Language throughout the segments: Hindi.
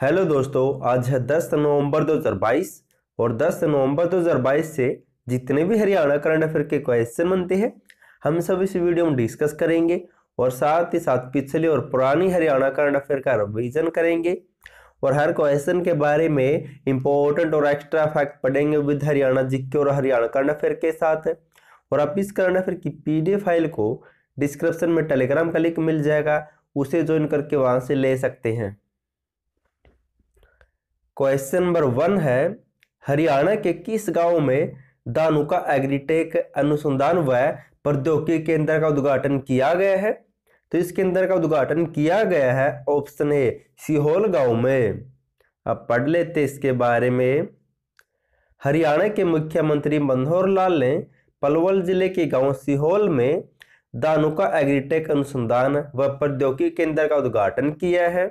हेलो दोस्तों आज है 10 नवंबर 2022 और 10 नवंबर 2022 से जितने भी हरियाणा करंट अफेयर के क्वेश्चन बनते हैं हम सब इस वीडियो में डिस्कस करेंगे और साथ ही साथ पिछले और पुरानी हरियाणा करंट अफेयर का रिविजन करेंगे और हर क्वेश्चन के बारे में इंपॉर्टेंट और एक्स्ट्रा फैक्ट पढ़ेंगे विद हरियाणा जिक्के और हरियाणा करंट अफेयर के साथ और आप इस करंट अफेयर की पी फाइल को डिस्क्रिप्शन में टेलीग्राम का लिंक मिल जाएगा उसे ज्वाइन करके वहाँ से ले सकते हैं क्वेश्चन नंबर वन है हरियाणा के किस गांव में दानुका एग्रीटेक अनुसंधान व प्रौद्योगिकी केंद्र का उद्घाटन किया गया है तो इस केंद्र का उद्घाटन किया गया है ऑप्शन ए सीहोल गांव में अब पढ़ लेते इसके बारे में हरियाणा के मुख्यमंत्री मनोहर लाल ने पलवल जिले के गांव सीहोल में दानुका एग्रीटेक अनुसंधान व प्रौद्योगिकी केंद्र का उद्घाटन किया है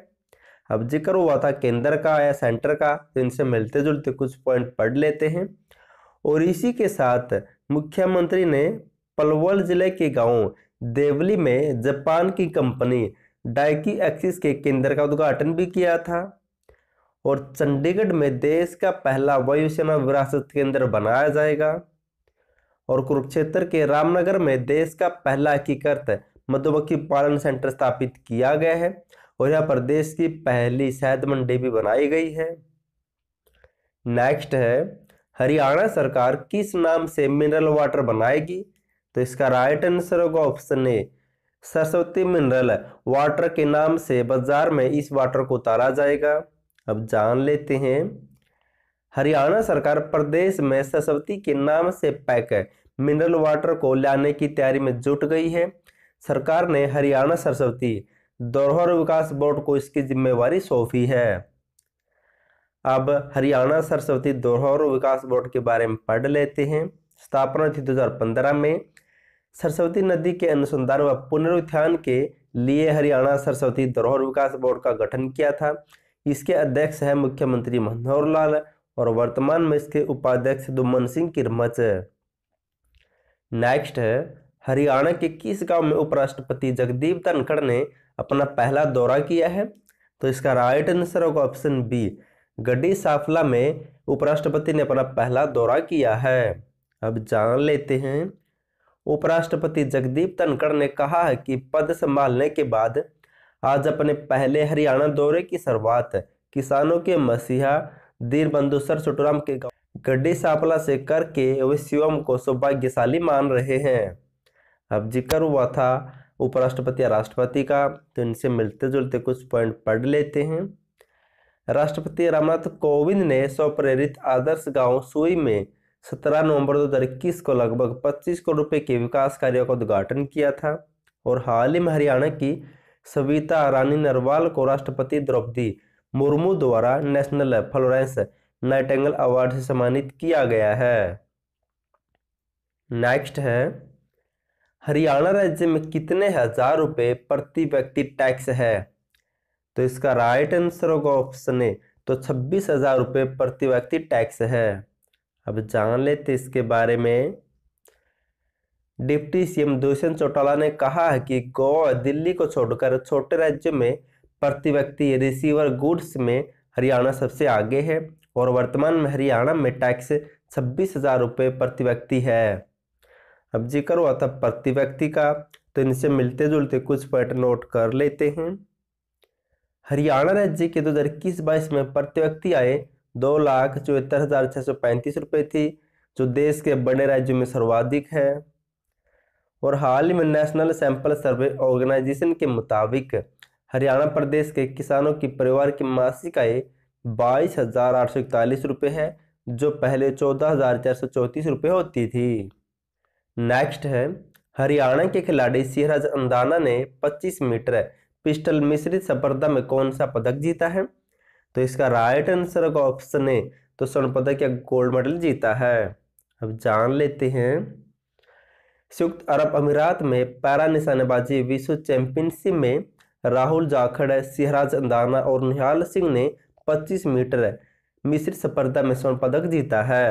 अब जिक्र हुआ था केंद्र का या सेंटर का तो इनसे मिलते जुलते कुछ पॉइंट पढ़ लेते हैं और इसी के साथ मुख्यमंत्री ने पलवल जिले के गांव देवली में जापान की कंपनी डाइकी एक्सिस के केंद्र का उद्घाटन भी किया था और चंडीगढ़ में देश का पहला वायुसेना विरासत केंद्र बनाया जाएगा और कुरुक्षेत्र के रामनगर में देश का पहला एकीकृत मधुमक्खी पालन सेंटर स्थापित किया गया है और यहाँ प्रदेश की पहली शहद मंडी भी बनाई गई है नेक्स्ट है हरियाणा सरकार किस नाम से मिनरल वाटर बनाएगी तो इसका राइट आंसर होगा option A Saraswati mineral water के नाम से बाजार में इस वाटर को उतारा जाएगा अब जान लेते हैं हरियाणा सरकार प्रदेश में सरस्वती के नाम से पैक मिनरल वाटर को लाने की तैयारी में जुट गई है सरकार ने हरियाणा सरस्वती धरोहर विकास बोर्ड को इसकी जिम्मेवारी सौंपी है अब हरियाणा सरस्वती धरोहर विकास बोर्ड के बारे में पढ़ लेते हैं स्थापना थी 2015 में सरस्वती नदी के अनुसंधान व पुनरुत्थान के लिए हरियाणा सरस्वती धरोहर विकास बोर्ड का गठन किया था इसके अध्यक्ष है मुख्यमंत्री मनोहर लाल और वर्तमान में इसके उपाध्यक्ष दुमन सिंह किरमच नेक्स्ट है हरियाणा के किस गांव में उपराष्ट्रपति जगदीप धनखड़ ने अपना पहला दौरा किया है तो इसका राइट आंसर होगा ऑप्शन बी गड्डी साफला में उपराष्ट्रपति ने अपना पहला दौरा किया है अब जान लेते हैं उपराष्ट्रपति जगदीप धनखड़ ने कहा है कि पद संभालने के बाद आज अपने पहले हरियाणा दौरे की शुरुआत किसानों के मसीहा दीनबंधु सर सुटुराम के गड्डी सापला से करके वे शिवम को सौभाग्यशाली मान रहे हैं अब जिक्र हुआ था उपराष्ट्रपति या राष्ट्रपति का तो इनसे मिलते जुलते कुछ पॉइंट पढ़ लेते हैं राष्ट्रपति रामनाथ कोविंद ने स्वप्रेरित आदर्श गांव सुई में 17 नवंबर 2021 को लगभग 25 करोड़ रुपए के विकास कार्यों का उद्घाटन किया था और हाल ही में हरियाणा की सविता रानी नरवाल को राष्ट्रपति द्रौपदी मुर्मू द्वारा नेशनल फ्लोरेंस नाइटेंगल अवार्ड से सम्मानित किया गया है नेक्स्ट है हरियाणा राज्य में कितने हजार रुपए प्रति व्यक्ति टैक्स है तो इसका राइट आंसर होगा ऑप्शन ए तो छब्बीस हजार रुपये प्रति व्यक्ति टैक्स है अब जान लेते इसके बारे में डिप्टी सीएम दुष्यंत चौटाला ने कहा है कि गोवा दिल्ली को छोड़कर छोटे राज्यों में प्रति व्यक्ति रिसीवर गुड्स में हरियाणा सबसे आगे है और वर्तमान में हरियाणा में टैक्स छब्बीस हजार रुपये प्रति व्यक्ति है अब जिक्र हुआ था व्यक्ति का तो इनसे मिलते जुलते कुछ पॉइंट नोट कर लेते हैं हरियाणा राज्य के दो हजार इक्कीस बाईस में प्रति व्यक्ति आय दो लाख चौहत्तर हजार छह सौ पैंतीस रुपए थी जो देश के बड़े राज्यों में सर्वाधिक है और हाल ही में नेशनल सैंपल सर्वे ऑर्गेनाइजेशन के मुताबिक हरियाणा प्रदेश के किसानों की परिवार की मासिक आय बाईस हजार आठ सौ इकतालीस रुपये है जो पहले चौदह हजार चार सौ चौंतीस रुपये होती थी नेक्स्ट है हरियाणा के खिलाड़ी सिहराज अंदाना ने 25 मीटर पिस्टल मिश्रित स्पर्धा में कौन सा पदक जीता है तो इसका राइट आंसर का ऑप्शन है तो स्वर्ण पदक या गोल्ड मेडल जीता है अब जान लेते हैं संयुक्त अरब अमीरात में पैरा निशानेबाजी विश्व चैंपियनशिप में राहुल जाखड़ सिहराज अंदाना और निहाल सिंह ने 25 मीटर मिश्रित स्पर्धा में स्वर्ण पदक जीता है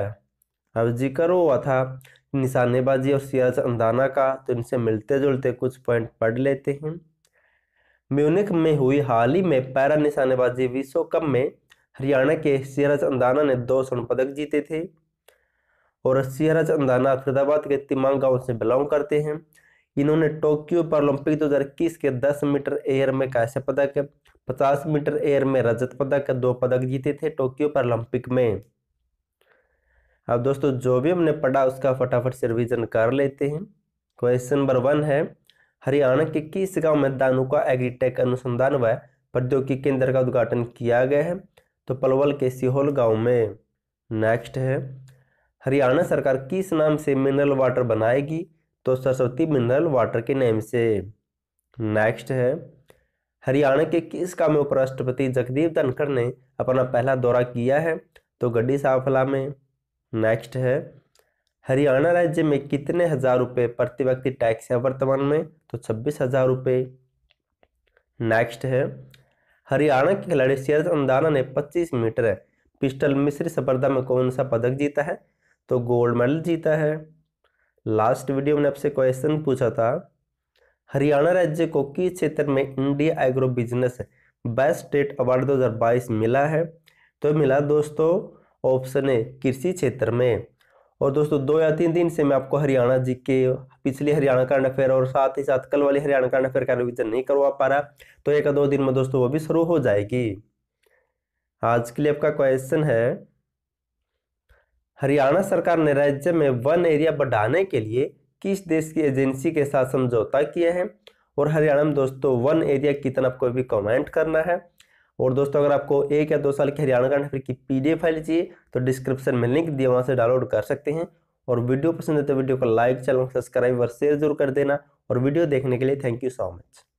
अब जिक्र हुआ था निशानेबाजी और सियाज अंदाना का तो इनसे मिलते जुलते कुछ पॉइंट पढ़ लेते हैं म्यूनिक में हुई हाल ही में पैरा निशानेबाजी विश्व कप में हरियाणा के सियाज अंदाना ने दो स्वर्ण पदक जीते थे और सियाज अंदाना फरीदाबाद के तिमांग गांव से बिलोंग करते हैं इन्होंने टोक्यो ओलंपिक दो हज़ार इक्कीस के दस मीटर एयर में कैसे पदक पचास मीटर एयर में रजत पदक दो पदक जीते थे टोक्यो ओलंपिक में अब दोस्तों जो भी हमने पढ़ा उसका फटाफट से रिवीजन कर लेते हैं क्वेश्चन नंबर वन है हरियाणा के किस गांव में दानुका एग्रीटेक अनुसंधान व प्रौद्योगिकी केंद्र का उद्घाटन किया गया है तो पलवल के सिहोल गांव में नेक्स्ट है हरियाणा सरकार किस नाम से मिनरल वाटर बनाएगी तो सरस्वती मिनरल वाटर के नाम से नेक्स्ट है हरियाणा के किस गांव में उपराष्ट्रपति जगदीप धनखड़ ने अपना पहला दौरा किया है तो गड्डी साफला में नेक्स्ट है हरियाणा राज्य में कितने हजार रुपये प्रति व्यक्ति टैक्स है वर्तमान में तो छब्बीस हजार रुपये नेक्स्ट है हरियाणा के खिलाड़ी शेरज अंदाना ने 25 मीटर पिस्टल मिश्र स्पर्धा में कौन सा पदक जीता है तो गोल्ड मेडल जीता है लास्ट वीडियो में आपसे क्वेश्चन पूछा था हरियाणा राज्य को किस क्षेत्र में India agro business best state award 2022 मिला है तो मिला दोस्तों ऑप्शन है कृषि क्षेत्र में और दोस्तों दो या तीन दिन से मैं आपको हरियाणा जी के पिछले हरियाणा करंट अफेयर और साथ ही साथ कल वाले हरियाणा करंट अफेयर का रिविजन नहीं करवा पा रहा तो एक दो दिन में दोस्तों वो भी शुरू हो जाएगी आज के लिए आपका क्वेश्चन है हरियाणा सरकार ने राज्य में वन एरिया बढ़ाने के लिए किस देश की एजेंसी के साथ समझौता किया है और हरियाणा में दोस्तों वन एरिया कितना आपको भी कमेंट करना है और दोस्तों अगर आपको एक या दो साल की हरियाणा ग्रांड की पी फाइल चाहिए तो डिस्क्रिप्शन में लिंक दिया वहाँ से डाउनलोड कर सकते हैं और वीडियो पसंद है तो वीडियो को लाइक चैनल सब्सक्राइब और शेयर जरूर कर देना और वीडियो देखने के लिए थैंक यू सो मच